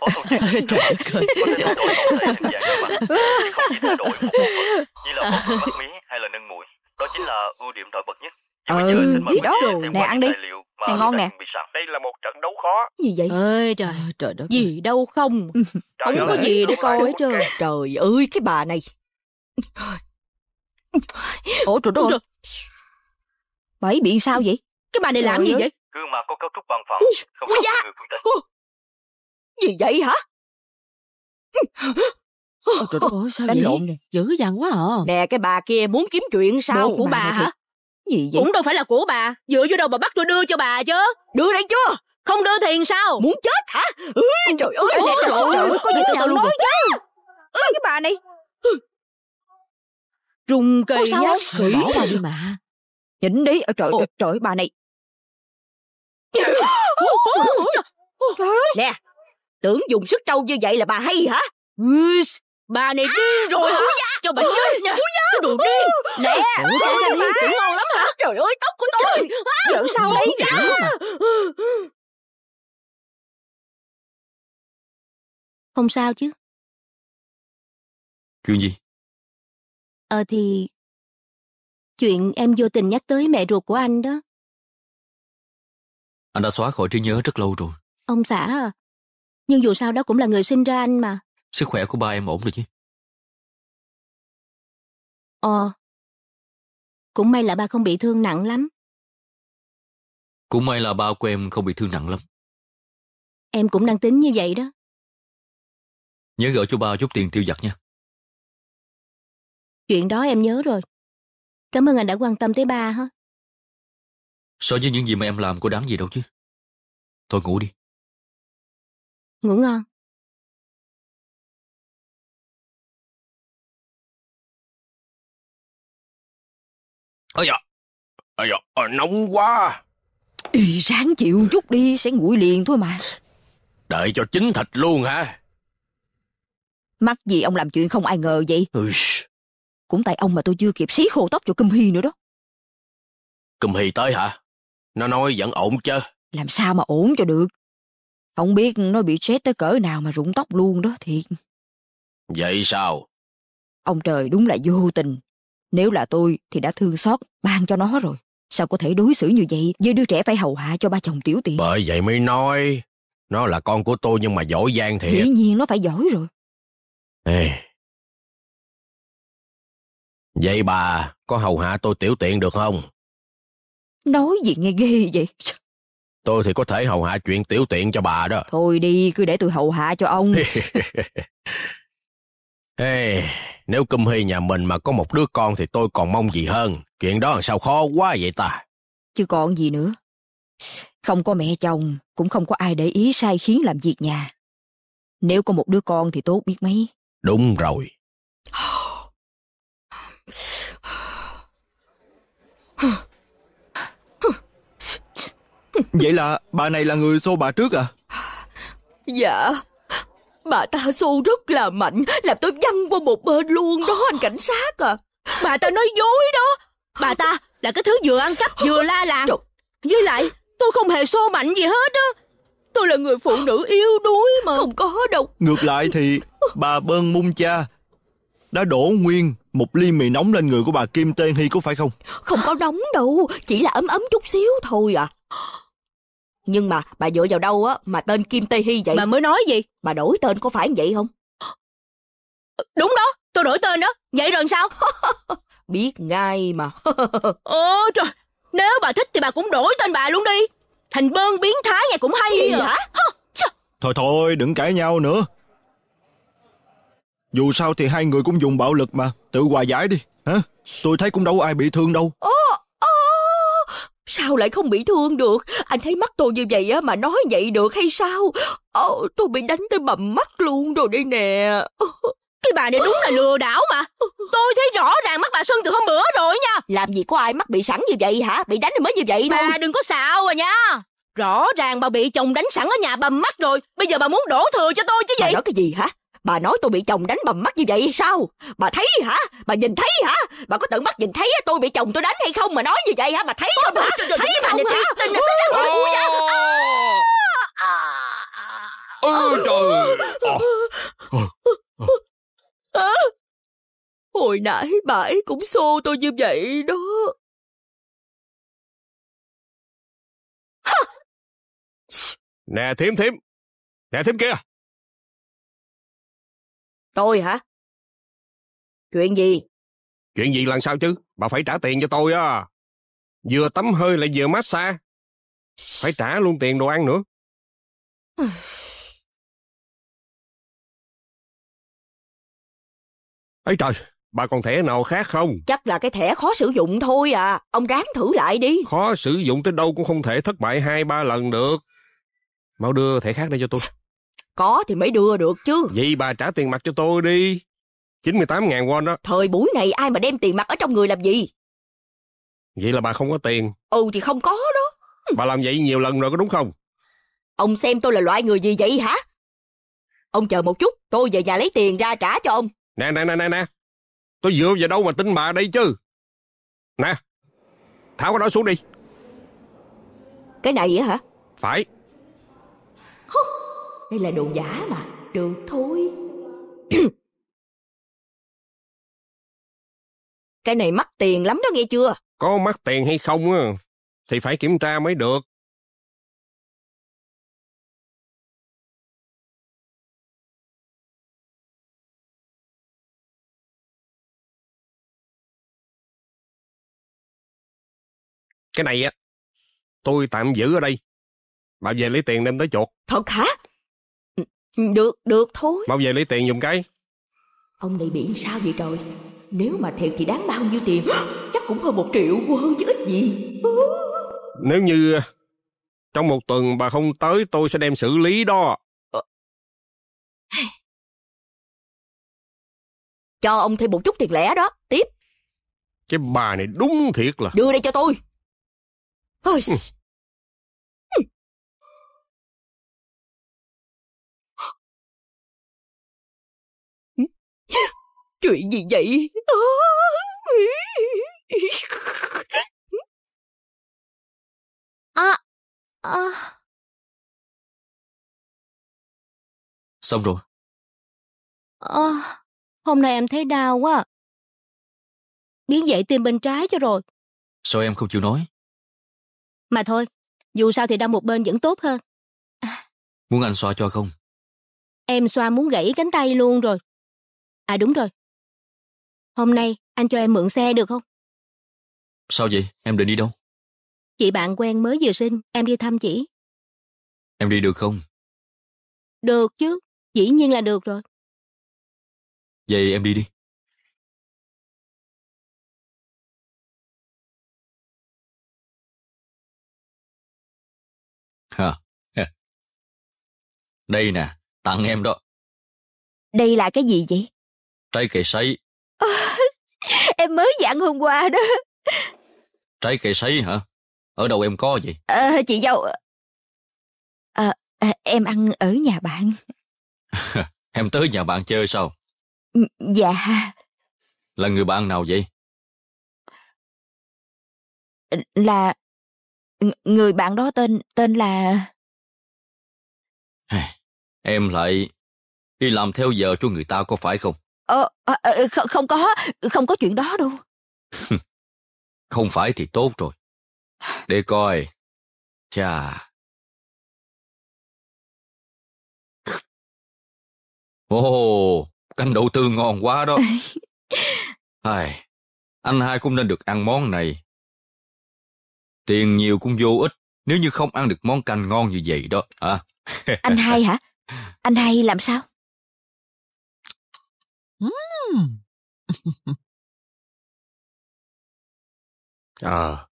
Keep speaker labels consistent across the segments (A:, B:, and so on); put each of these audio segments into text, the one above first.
A: phó 嗰度先係做佢，嗰陣度係啲嘢㗎嘛，không chỉ là đổi một bộ
B: như là bột mắt mí
C: hay là nâng mũi, đó chính là ưu điểm nổi bật nhất.
B: Ừ, xin đó.
C: rồi
D: Nè, ăn đi. tài ngon nè. Đây là một trận đấu khó.
E: gì vậy ơi trời trời đất gì đâu không ừ. Không có gì để coi hết trơn trời ơi cái bà này ủa trời đất Bảy bị sao vậy
A: cái bà này làm gì vậy
B: Gương mặt có cấu trúc bằng phẳng, không có người phương Tây
A: gì
E: vậy hả? Ôi trời đất ơi, sao Đánh vậy? lộn nè. Dữ dằn quá à. Nè, cái bà kia muốn kiếm chuyện sao? Đồ của bà, bà hả? Gì vậy? Cũng đâu phải là của bà. Dựa vô đâu bà bắt tôi đưa cho bà chứ. Đưa đây chưa? Không đưa thì sao? Muốn chết hả? Ôi, trời ơi, trời ơi, trời có gì tao nói chứ. Cái bà này.
F: Rung cây giác sĩ. Bỏ qua đi mà. nhỉnh đi, trời ơi, trời bà này.
E: Nè, Tưởng dùng sức trâu như vậy là bà hay hả? Ừ, bà này điên à, rồi hả? Dạ. Cho bà chết nha. Cái đồ điên. Lẹ. Ủa, trời ơi, tưởng ngon lắm hả? Trời ơi, tóc của tôi.
A: Giỡn sao đây? Không sao chứ. Chuyện gì? Ờ thì... Chuyện em vô tình nhắc tới mẹ ruột của anh đó. Anh đã xóa khỏi trí nhớ rất lâu rồi.
G: Ông xã à, nhưng dù sao đó cũng là người sinh ra anh mà.
A: Sức khỏe của ba em ổn rồi chứ? Ờ. Cũng may là ba không bị thương nặng lắm. Cũng may là ba của em không bị thương nặng lắm. Em cũng đang tính như vậy đó. Nhớ gửi cho ba chút tiền tiêu giặt nha. Chuyện đó em nhớ rồi. Cảm ơn anh đã quan tâm tới ba hả? So với những gì mà em làm có đáng gì đâu chứ. Thôi ngủ đi. Ngủ ngon. Ây da, ây da, à, nóng quá. Ý, ráng chịu chút đi, sẽ nguội liền thôi mà.
C: Đợi cho chín thịt luôn hả?
F: Mắc gì ông làm chuyện không ai ngờ vậy? Ừ. Cũng tại ông mà tôi chưa kịp xí khô tóc cho Cầm Hy nữa đó.
C: Cầm Hy tới hả? Nó nói vẫn ổn chứ.
F: Làm sao mà ổn cho được? Không biết nó bị chết tới cỡ nào mà rụng tóc luôn đó thiệt.
C: Vậy sao?
F: Ông trời đúng là vô tình. Nếu là tôi thì đã thương xót ban cho nó rồi. Sao có thể đối xử như vậy
C: với đứa trẻ phải hầu hạ cho ba chồng tiểu tiện? Bởi vậy mới nói. Nó là con của tôi nhưng mà giỏi giang thiệt. Dĩ
A: nhiên nó phải giỏi rồi.
C: Ê. Vậy bà có hầu hạ tôi tiểu tiện được không?
A: Nói gì nghe
C: ghê vậy? tôi thì có thể hầu hạ chuyện tiểu tiện cho bà đó. Thôi đi, cứ để tôi hầu hạ cho ông. hey, nếu Kim Hy nhà mình mà có một đứa con thì tôi còn mong gì hơn. Chuyện đó làm sao khó quá vậy ta?
F: Chứ còn gì nữa. Không có mẹ chồng, cũng không có ai để ý sai khiến làm việc nhà. Nếu có một đứa con thì tốt biết mấy.
C: Đúng rồi.
H: Vậy là bà này là người xô bà trước à?
E: Dạ Bà ta xô rất là mạnh Làm tôi văng qua một bên luôn đó anh cảnh sát à Bà ta nói dối đó Bà ta là cái thứ vừa ăn cắp vừa la làng Với lại tôi không hề xô mạnh gì hết đó, Tôi là người phụ nữ yếu đuối mà Không có đâu
H: Ngược lại thì bà bơn mung cha Đã đổ nguyên một ly mì nóng lên người của bà Kim Tên Hy có phải không?
E: Không có nóng đâu, chỉ là ấm ấm chút xíu thôi à. Nhưng mà bà dựa vào đâu á mà tên Kim Tê Hy vậy? Bà mới nói gì? Bà đổi tên có phải vậy không? Đúng đó, tôi đổi tên đó. Vậy rồi sao? Biết ngay mà. Ồ trời, nếu bà thích thì bà cũng đổi tên bà luôn đi. Thành bơn biến thái nghe cũng hay gì à. hả?
H: Thôi thôi, đừng cãi nhau nữa. Dù sao thì hai người cũng dùng bạo lực mà, tự hòa giải đi, hả? Tôi thấy cũng đâu ai bị thương đâu.
E: Ồ, ồ, sao lại không bị thương được? Anh thấy mắt tôi như vậy á mà nói vậy được hay sao? Ồ, tôi bị đánh tới bầm mắt luôn rồi đây nè. Cái bà này đúng là lừa đảo mà Tôi thấy rõ ràng mắt bà sưng từ hôm bữa rồi nha Làm gì có ai mắt bị sẵn như vậy hả Bị đánh mới như vậy bà thôi Bà đừng có xạo à nha Rõ ràng bà bị chồng đánh sẵn ở nhà bầm mắt rồi Bây giờ bà muốn đổ thừa cho tôi chứ gì Bà nói cái gì hả Bà nói tôi bị chồng đánh bầm mắt như vậy sao? Bà thấy hả? Bà nhìn thấy hả? Bà có tận mắt nhìn thấy tôi bị chồng tôi đánh hay không mà nói như vậy hả? Bà thấy không hả? Thấy bà này hả? Tình là sẽ ra mũi vậy? Ôi trời! Hồi nãy
A: bà ấy cũng xô tôi như vậy đó. Nè thím thím! Nè thím kia! Tôi hả? Chuyện gì?
D: Chuyện gì lần sau chứ? Bà phải trả tiền cho tôi á. Vừa tắm hơi lại vừa massage. Phải trả luôn tiền đồ ăn nữa. ấy trời, bà còn thẻ nào khác không?
E: Chắc là cái thẻ khó sử dụng thôi à. Ông ráng thử lại đi.
D: Khó sử dụng tới đâu cũng không thể thất bại hai ba lần được. Mau đưa thẻ khác đây cho tôi. Có thì mới đưa được chứ. Vậy bà trả tiền mặt cho tôi đi. 98 ngàn won đó. Thời buổi này ai mà đem tiền mặt ở trong người làm gì? Vậy là bà không có tiền.
E: Ừ thì không có đó.
D: Bà làm vậy nhiều lần rồi có đúng không?
E: Ông xem tôi là loại người gì vậy hả? Ông chờ một chút, tôi về nhà lấy tiền ra trả cho ông.
D: Nè, nè, nè, nè, nè. Tôi dựa vào đâu mà tin bà đây chứ. Nè, tháo cái đó xuống đi. Cái này hả? Phải
E: đây là đồ giả mà
G: được thôi cái này mắc tiền lắm đó nghe chưa
D: có mắc tiền hay không á thì phải kiểm
A: tra mới được cái này á
D: tôi tạm giữ ở đây bà về lấy tiền đem tới chuột
E: thật hả Ừ, được, được thôi
D: Mau về lấy tiền dùng cái
E: Ông này bị sao vậy trời Nếu mà thiệt thì đáng bao nhiêu tiền Chắc cũng hơn một triệu hơn chứ ít gì
D: Nếu như ờ, Trong một tuần bà không tới tôi sẽ đem xử lý đó ờ.
A: Cho ông thêm một chút tiền lẻ đó Tiếp Cái bà này đúng thiệt là Đưa đây cho tôi Ôi, ừ. Chuyện gì vậy? À... À, Xong rồi. À, hôm nay em thấy đau quá.
G: Biến dậy tim bên trái cho rồi.
A: Sao em không chịu nói?
G: Mà thôi, dù sao thì đau một bên vẫn tốt hơn.
A: À. Muốn anh xoa cho không?
G: Em xoa muốn gãy cánh tay luôn rồi. À đúng rồi, Hôm nay anh cho em mượn xe được không?
A: Sao vậy? Em định đi đâu?
G: Chị bạn quen mới vừa sinh, em đi thăm chị.
A: Em đi được không? Được chứ, dĩ nhiên là được rồi. Vậy em đi đi. Ha, Đây nè, tặng em đó. Đây là cái gì vậy?
B: Trái cây sấy
F: em mới dặn hôm qua đó.
B: Trái cây sấy hả? Ở đâu em có vậy?
F: À, chị dâu... À, à, em ăn ở nhà bạn.
B: em tới nhà bạn chơi sao?
A: Ừ, dạ.
B: Là người bạn nào vậy?
A: Là... Người bạn đó tên tên là...
B: Em lại đi làm theo giờ cho người ta có phải không?
F: ờ, ờ, ờ, ờ không, không có không có chuyện
A: đó đâu
B: không phải thì tốt rồi để coi chà ồ oh, canh đậu tương ngon quá đó Ai, anh hai cũng nên được ăn món này tiền nhiều cũng vô ích nếu như không ăn được món canh ngon như vậy đó hả à. anh
G: hai hả anh hai làm sao Mm.
A: ah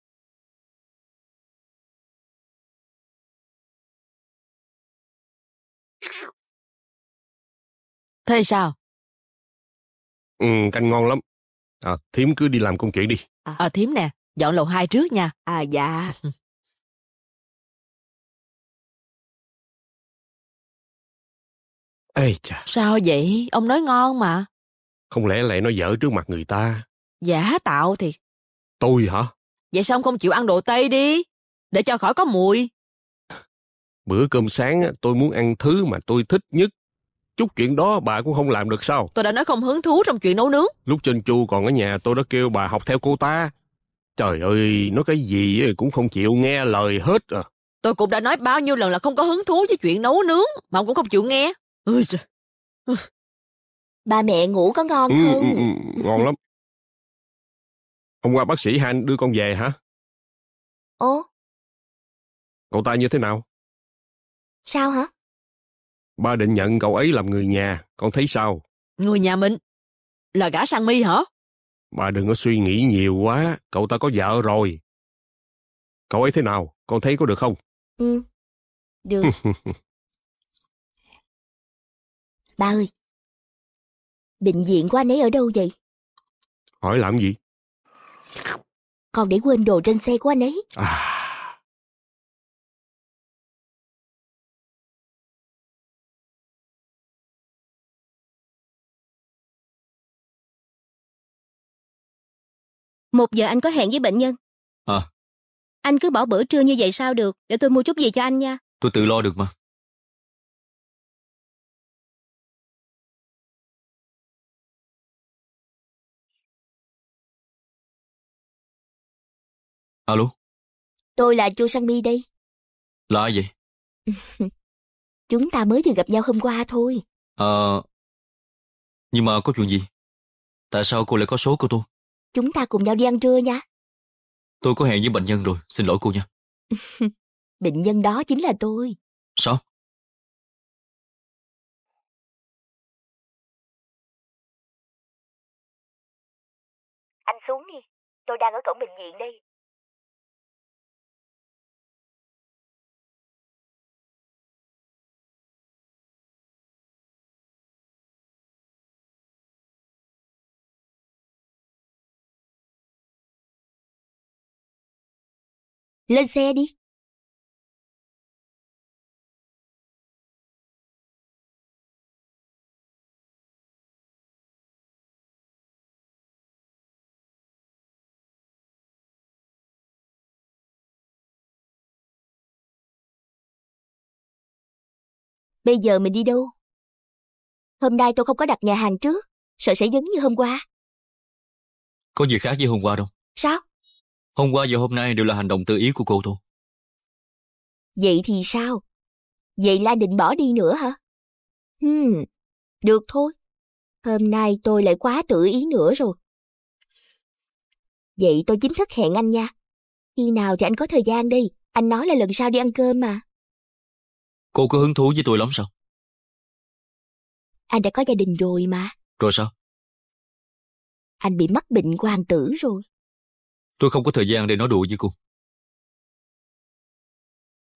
A: Thế sao? Ừ, canh ngon lắm. À, thím cứ đi làm công chuyện đi. À, à thím nè, dọn lầu hai trước nha. À dạ.
D: Ê chà.
E: Sao vậy? Ông nói ngon mà.
D: Không lẽ lại nói dở trước mặt người ta?
E: Giả dạ, tạo thì... Tôi hả? Vậy sao không chịu ăn đồ Tây đi? Để cho khỏi có mùi.
D: Bữa cơm sáng tôi muốn ăn thứ mà tôi thích nhất. Chút chuyện đó bà cũng không làm được sao?
E: Tôi đã nói không hứng thú trong chuyện nấu nướng.
D: Lúc trên chu còn ở nhà tôi đã kêu bà học theo cô ta. Trời ơi, nói cái gì cũng không chịu nghe lời hết à.
E: Tôi cũng đã nói bao nhiêu lần là không có hứng thú với chuyện nấu nướng, mà ông cũng không chịu nghe. Ba mẹ ngủ có ngon
A: ừ, ừ không? Ừ, ừ, ngon lắm. Hôm qua bác sĩ Han đưa con về hả? Ồ.
D: Cậu ta như thế nào? Sao hả? Ba định nhận cậu ấy làm người nhà, con thấy sao?
E: Người nhà mình? Là gã sang mi hả?
D: Bà đừng có suy nghĩ nhiều quá, cậu ta có vợ rồi. Cậu ấy thế nào, con thấy có được không?
A: Ừ, được.
G: ba ơi, Định viện của anh ấy ở đâu vậy? Hỏi làm gì? Con để quên đồ trên xe của anh ấy.
D: À...
A: Một giờ anh có hẹn với bệnh nhân. À. Anh cứ bỏ bữa trưa như vậy sao được, để tôi mua chút gì cho anh nha. Tôi tự lo được mà. Alo? Tôi là Chu Sang Mi
G: đây.
B: Là ai vậy?
G: Chúng ta mới vừa gặp nhau hôm qua thôi.
B: Ờ... À, nhưng mà có chuyện gì? Tại sao cô lại có số của tôi?
G: Chúng ta cùng nhau đi ăn trưa nha.
B: Tôi có hẹn với bệnh nhân rồi, xin lỗi cô nha.
G: bệnh nhân đó chính là tôi.
A: Sao? Anh xuống đi, tôi đang ở cổng bệnh viện đây. Lên xe đi. Bây giờ mình đi đâu?
G: Hôm nay tôi không có đặt nhà hàng trước, sợ sẽ giống như hôm qua.
B: Có gì khác với hôm qua đâu. Sao? Hôm qua và hôm nay đều là hành động tự ý của cô thôi.
G: Vậy thì sao? Vậy là định bỏ đi nữa hả? Hmm, được thôi. Hôm nay tôi lại quá tự ý nữa rồi. Vậy tôi chính thức hẹn anh nha. Khi nào thì anh có thời gian đi, anh nói là lần sau đi ăn cơm mà.
B: Cô có hứng thú với tôi lắm sao?
G: Anh đã có gia đình rồi mà. Rồi sao? Anh bị mắc bệnh hoàng tử rồi.
B: Tôi không có thời gian để nói đùa với cô.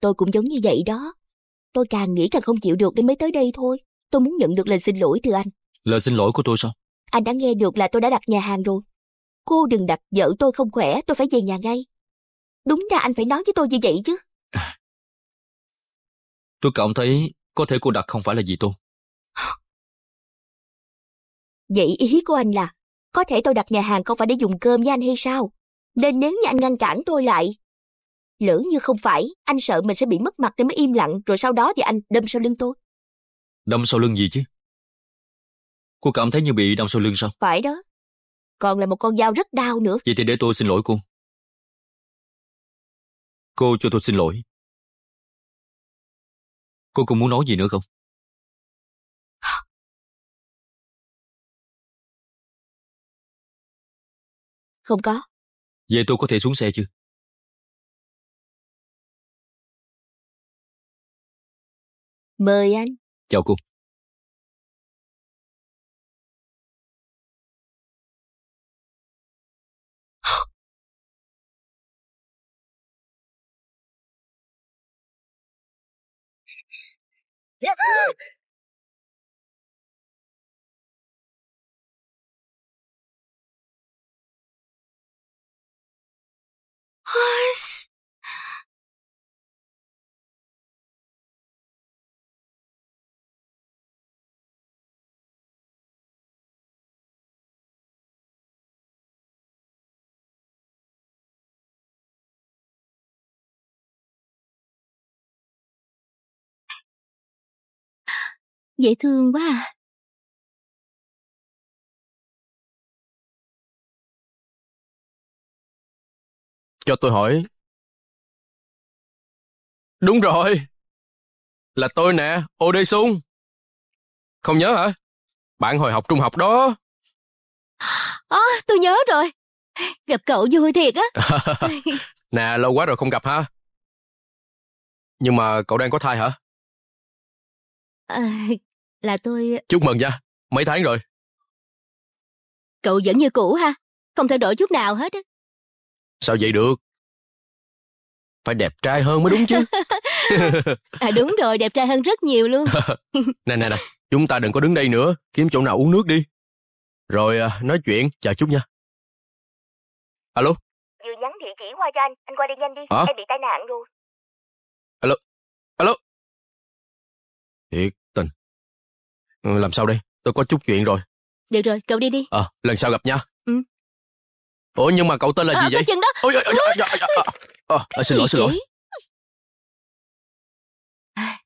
E: Tôi cũng giống như vậy đó. Tôi càng nghĩ càng không chịu được nên mới tới đây thôi. Tôi muốn nhận được lời xin lỗi từ anh.
B: Lời xin lỗi của tôi sao?
E: Anh đã nghe được là tôi đã đặt nhà hàng rồi. Cô đừng đặt vợ tôi không khỏe, tôi phải về nhà ngay. Đúng ra anh phải nói với tôi như vậy chứ.
G: À.
B: tôi cảm thấy có thể cô đặt không phải là gì tôi.
G: Vậy ý của anh là có thể tôi đặt nhà hàng không
E: phải để dùng cơm với anh hay sao? nên nếu như anh ngăn cản tôi lại lỡ như không phải anh sợ mình sẽ bị mất mặt nên mới im lặng rồi sau đó thì anh đâm sau lưng tôi
B: đâm sau lưng gì chứ cô cảm thấy như bị đâm sau lưng sao
G: phải đó còn là một con dao rất đau nữa
A: vậy thì để tôi xin lỗi cô cô cho tôi xin lỗi cô còn muốn nói gì nữa không không có Vậy tôi có thể xuống xe chứ? Mời anh. Chào cô. Yeah. Dạ vâng. Dễ thương quá à. Cho tôi hỏi. Đúng rồi. Là tôi nè, Ode Sung.
C: Không nhớ hả? Bạn hồi học trung học đó.
I: À, tôi nhớ rồi. Gặp cậu vui thiệt á.
C: nè, lâu quá rồi không gặp ha. Nhưng mà cậu đang có thai hả?
G: À, là
A: tôi... Ờ, Chúc mừng nha, mấy tháng rồi. Cậu vẫn như cũ ha,
I: không thay đổi chút nào hết á.
C: Sao vậy được? Phải đẹp trai hơn mới đúng chứ.
I: à đúng rồi, đẹp trai hơn rất nhiều luôn.
C: nè nè nè, chúng ta đừng có đứng đây nữa, kiếm chỗ nào uống nước đi. Rồi ờ, nói chuyện, chờ chút nha. Alo?
G: Vừa nhắn địa chỉ qua cho anh, anh qua đi nhanh đi, à? em bị tai nạn rồi.
A: Alo? Alo? Thiệt,
C: Ừ, làm sao đây? Tôi có chút chuyện rồi.
I: Được rồi, cậu đi đi.
C: Ờ, à, lần sau gặp nha. Ừ. Ủa nhưng mà cậu tên là à, gì ờ, vậy? Chừng
A: đó. Ôi, ôi, ôi, ôi,
I: ôi, ôi, ôi,
C: ờ, ờ, xin lỗi, xin lỗi.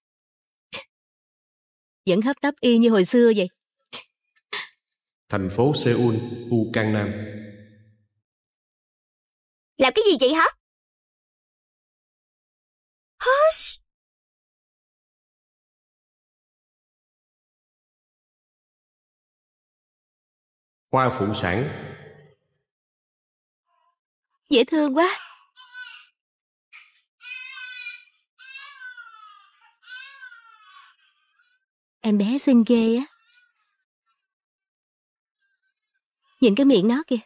A: Vẫn hấp tấp y như hồi xưa vậy. Thành phố Seoul, u Cang Nam. Làm cái gì vậy hả? Hush! Hoa phụ sản
G: Dễ thương quá
I: Em bé xinh ghê á Nhìn cái miệng nó kìa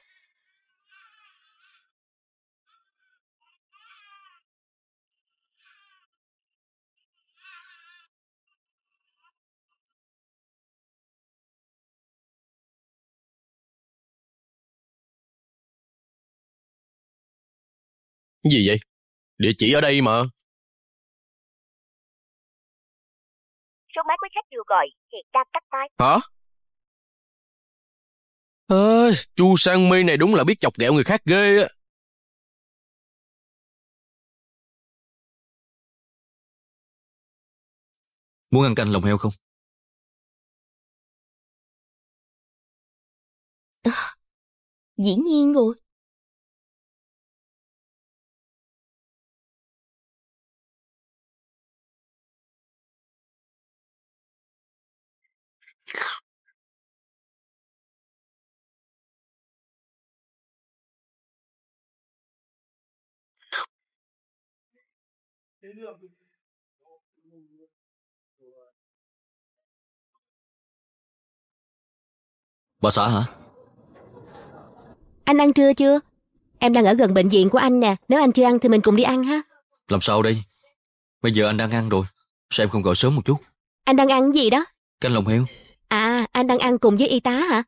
A: Gì vậy? Địa chỉ ở đây mà. Số máy quý khách vừa gọi hiện đang tắt máy. Hả? Ơi, à, Chu Sang Mi này đúng là biết chọc ghẹo người khác ghê á. Muốn ăn canh lòng heo không? À, dĩ nhiên rồi. thế được
B: Bà xã hả?
I: Anh ăn trưa chưa? Em đang ở gần bệnh viện của anh nè Nếu anh chưa ăn thì mình cùng đi ăn ha
B: Làm sao đây? Bây giờ anh đang ăn rồi Sao em không gọi sớm một chút?
I: Anh đang ăn gì đó? Canh lòng heo À, anh đang ăn cùng với y tá hả?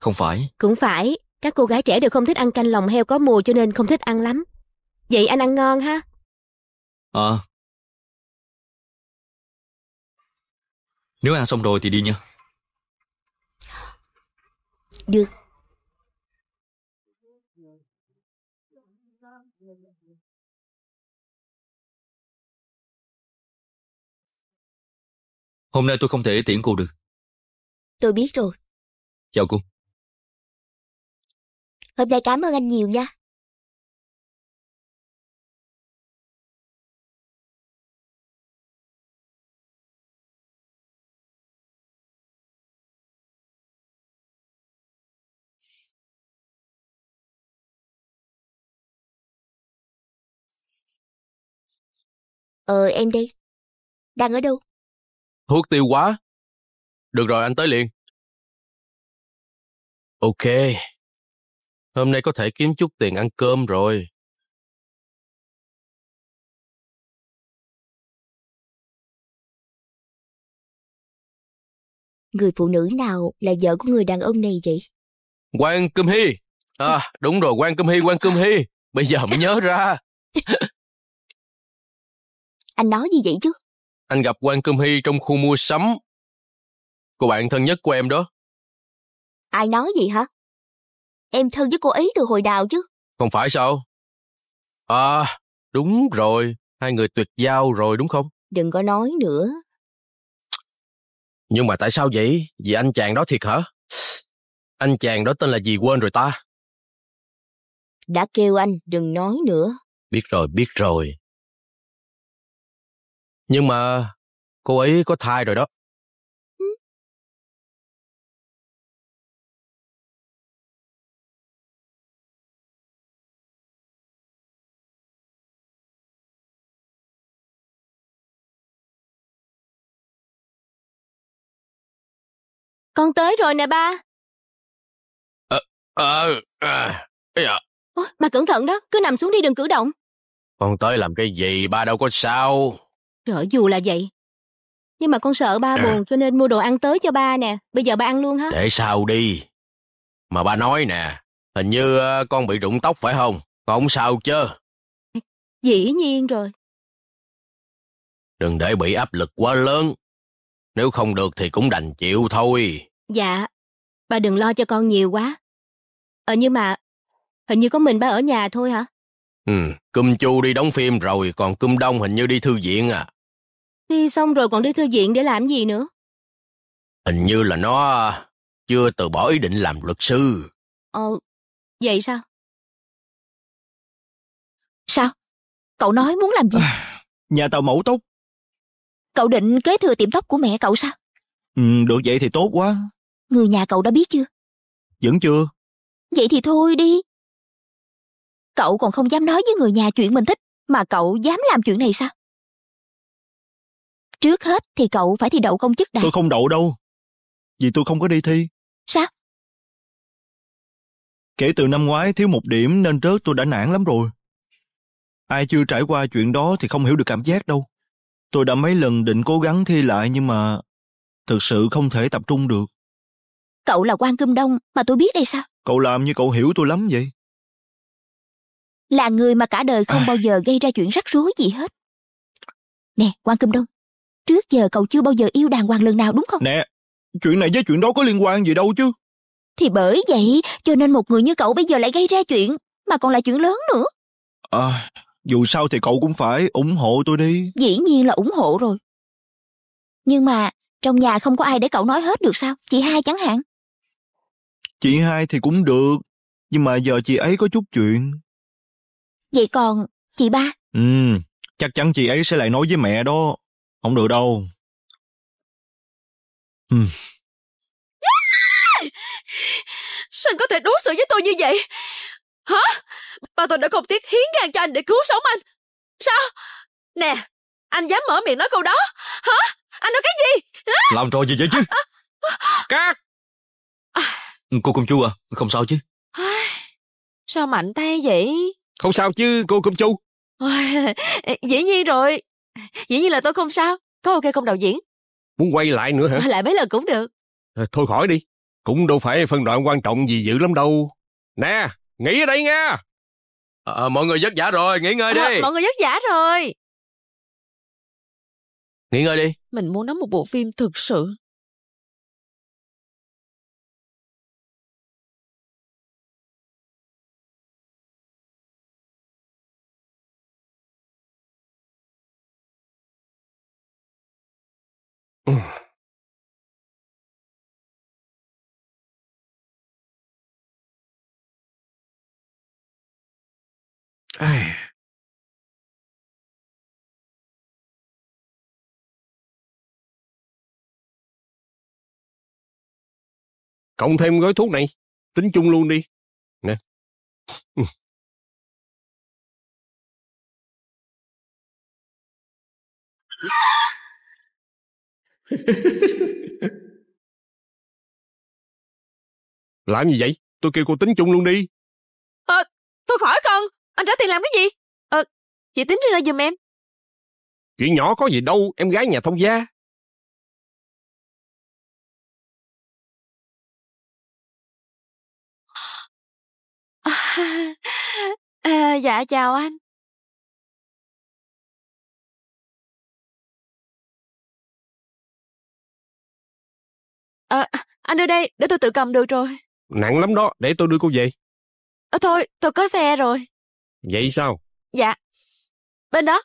I: Không phải Cũng phải Các cô gái trẻ đều không thích ăn canh lòng heo có mùi cho nên không thích ăn lắm Vậy anh ăn ngon ha
A: À. Nếu ăn xong rồi thì đi nha. Được. Hôm nay tôi không thể tiễn cô được. Tôi biết rồi. Chào cô. Hôm nay cảm ơn anh nhiều nha. Ờ, em đây. Đang ở đâu? Thuốc tiêu quá. Được rồi, anh tới liền. Ok. Hôm nay có thể kiếm chút tiền ăn cơm rồi.
G: Người phụ nữ nào là vợ của người đàn ông này vậy?
C: Quan cơm Hy. À, đúng rồi, Quan cơm Hy, Quan cơm Hy. Bây giờ mới nhớ ra.
G: Anh nói gì vậy chứ?
C: Anh gặp quan Cơm Hy trong khu mua sắm. Cô bạn thân nhất của em đó.
G: Ai nói gì hả? Em thân với cô ấy từ hồi nào chứ?
C: Không phải sao? À, đúng rồi. Hai người tuyệt giao rồi đúng không?
G: Đừng có nói nữa.
C: Nhưng mà tại sao vậy? Vì anh chàng đó thiệt hả? Anh chàng đó tên là gì quên rồi ta?
G: Đã kêu anh đừng nói nữa.
C: Biết rồi, biết rồi.
A: Nhưng mà cô ấy có thai rồi đó.
G: Con tới rồi nè ba.
A: À, à,
C: à, dạ.
I: Ôi, bà cẩn thận đó, cứ nằm xuống đi đừng cử động.
C: Con tới làm cái gì, ba đâu có sao.
I: Trở dù là vậy. Nhưng mà con sợ ba à. buồn cho nên mua đồ ăn tới cho ba nè. Bây giờ ba ăn luôn hả?
C: Để sao đi. Mà ba nói nè, hình như ờ, con bị rụng tóc phải không? Con không sao chứ?
I: Dĩ nhiên rồi.
C: Đừng để bị áp lực quá lớn. Nếu không được thì cũng đành chịu thôi.
I: Dạ, bà đừng lo cho con nhiều quá. Ờ nhưng mà, hình như có mình ba ở nhà thôi hả?
C: Ừ, cơm chu đi đóng phim rồi, còn cơm đông hình như đi thư viện à.
I: Thi xong rồi còn đi thư viện để làm gì nữa?
C: Hình như là nó chưa từ bỏ ý định làm luật sư.
I: Ờ,
A: vậy sao? Sao? Cậu nói muốn làm gì? À,
H: nhà tàu mẫu túc.
G: Cậu định kế thừa tiệm tóc của mẹ cậu sao?
H: Ừ, được vậy thì tốt quá.
G: Người nhà cậu đã biết chưa? Vẫn chưa. Vậy thì thôi đi. Cậu còn không dám nói với người nhà chuyện mình thích, mà cậu dám làm chuyện này sao? Trước hết thì cậu phải thi đậu công chức
A: đã. Tôi không
B: đậu đâu.
H: Vì tôi không có đi thi. Sao? Kể từ năm ngoái thiếu một điểm nên rớt tôi đã nản lắm rồi. Ai chưa trải qua chuyện đó thì không hiểu được cảm giác đâu. Tôi đã mấy lần định cố gắng thi lại nhưng mà thực sự không thể tập trung được.
G: Cậu là quan Kim Đông mà tôi biết đây sao?
H: Cậu làm như cậu hiểu tôi lắm vậy.
G: Là người mà cả đời không à... bao giờ gây ra chuyện rắc rối gì hết. Nè, quan Kim Đông, Trước giờ cậu chưa bao giờ yêu đàng hoàng lần nào đúng không?
H: Nè, chuyện này với chuyện đó có liên quan gì đâu chứ.
G: Thì bởi vậy, cho nên một người như cậu bây giờ lại gây ra chuyện, mà còn là chuyện lớn nữa.
H: À, dù sao thì cậu cũng phải ủng hộ tôi đi.
G: Dĩ nhiên là ủng hộ rồi. Nhưng mà trong nhà không có ai để cậu nói hết được sao? Chị hai chẳng hạn.
H: Chị hai thì cũng được, nhưng mà giờ chị ấy có chút chuyện.
G: Vậy còn chị ba?
H: Ừ, chắc chắn chị ấy sẽ lại nói với mẹ đó không được đâu uhm.
E: sao anh có thể đối xử với tôi như vậy hả bà tôi đã không tiếc hiến gan cho anh để cứu sống anh sao nè anh dám mở miệng nói câu đó hả anh nói cái gì hả?
B: làm trò gì vậy chứ à,
E: à. cát
B: à. cô công chúa à không sao chứ
E: sao mạnh tay vậy
D: không sao chứ cô công chúa
E: Ôi, dĩ nhiên rồi Dĩ nhiên là tôi không sao Có ok không đạo diễn
D: Muốn quay lại nữa hả Lại mấy lần cũng được Thôi khỏi đi Cũng đâu phải phân đoạn quan trọng gì dữ lắm đâu Nè nghỉ ở đây nha à, Mọi người giấc giả rồi nghỉ ngơi đi à, Mọi
A: người giấc giả rồi Nghỉ ngơi đi Mình muốn đóng một bộ phim thực sự Ai... Cộng thêm gói thuốc này, tính chung luôn đi. Nè. Ừ. Làm gì vậy? Tôi kêu cô tính chung luôn đi. À, ờ, tôi khỏi anh trả tiền làm cái gì? Ờ, chị tính ra giùm em. Chuyện nhỏ có gì đâu, em gái nhà thông gia. À, dạ chào anh.
G: À, anh đưa đây, để tôi tự cầm được rồi.
D: Nặng lắm đó, để tôi đưa cô về.
G: À, thôi, tôi có xe rồi. Vậy sao? Dạ. Bên đó.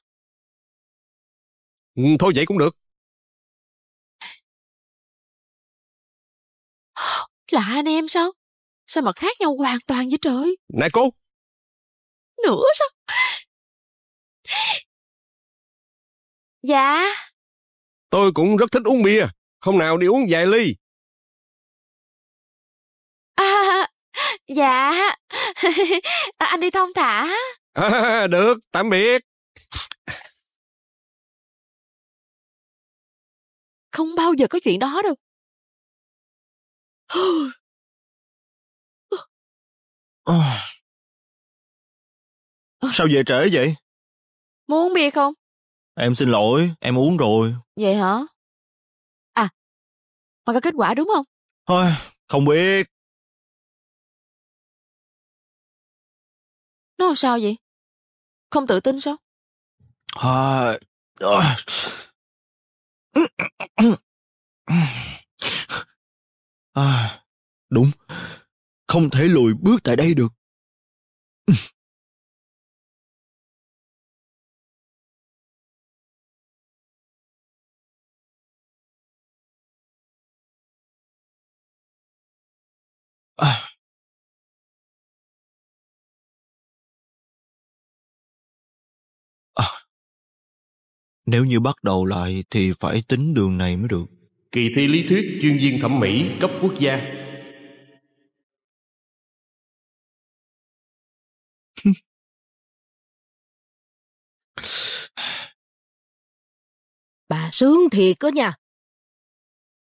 A: Ừ, thôi vậy cũng được. Là anh em sao? Sao mà khác nhau hoàn toàn vậy trời? Này cô! Nữa sao? Dạ. Tôi cũng rất thích uống bia. Hôm nào đi uống vài ly. Dạ, à, anh đi thông thả.
D: À, được, tạm biệt.
A: Không bao giờ có chuyện đó đâu. Sao về trễ vậy? Muốn bia không? Em xin lỗi, em uống rồi. Vậy hả? À, mà có kết quả đúng không? Thôi, không biết. Nó sao vậy? Không tự tin sao? À, à. à, đúng, không thể lùi bước tại đây được.
H: Nếu như bắt đầu lại thì phải tính đường này mới được. Kỳ thi lý thuyết chuyên viên thẩm mỹ cấp quốc gia.
I: Bà sướng thiệt đó nha.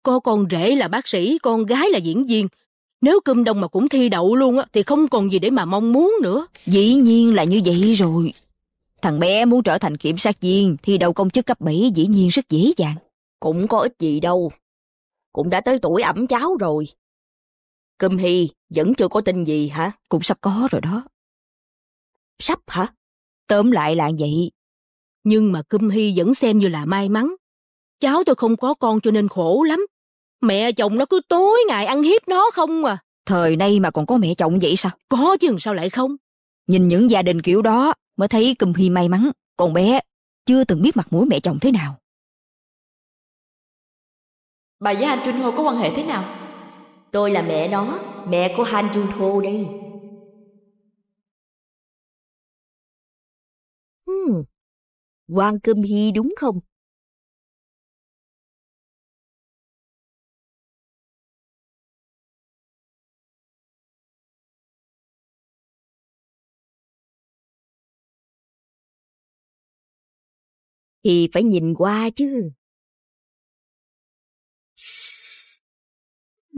I: Có con rể là bác sĩ, con gái là diễn viên. Nếu cơm đông mà cũng thi đậu luôn á thì không còn gì để
F: mà mong muốn nữa. Dĩ nhiên là như vậy rồi. Thằng bé muốn trở thành kiểm sát
E: viên thì đầu công chức cấp 7 dĩ nhiên rất dễ dàng. Cũng có ích gì đâu. Cũng đã tới tuổi ẩm cháu rồi. Cơm Hy vẫn chưa có tin gì hả? Cũng sắp
G: có rồi đó. Sắp hả? Tóm lại là vậy. Nhưng
F: mà Cơm Hy vẫn xem như là may mắn. Cháu tôi không có con cho nên khổ lắm. Mẹ chồng nó cứ tối ngày ăn hiếp nó không à. Thời nay mà còn có mẹ chồng vậy sao? Có chứ sao lại không? Nhìn những gia đình kiểu đó mới thấy Cùm Hy may mắn, còn bé chưa từng biết mặt mũi mẹ chồng thế nào.
G: Bà với Han Jun Ho có quan hệ thế nào? Tôi là mẹ nó, mẹ của Han Jun Ho đây.
A: Hmm, quan Cơm Hy đúng không? thì phải nhìn qua chứ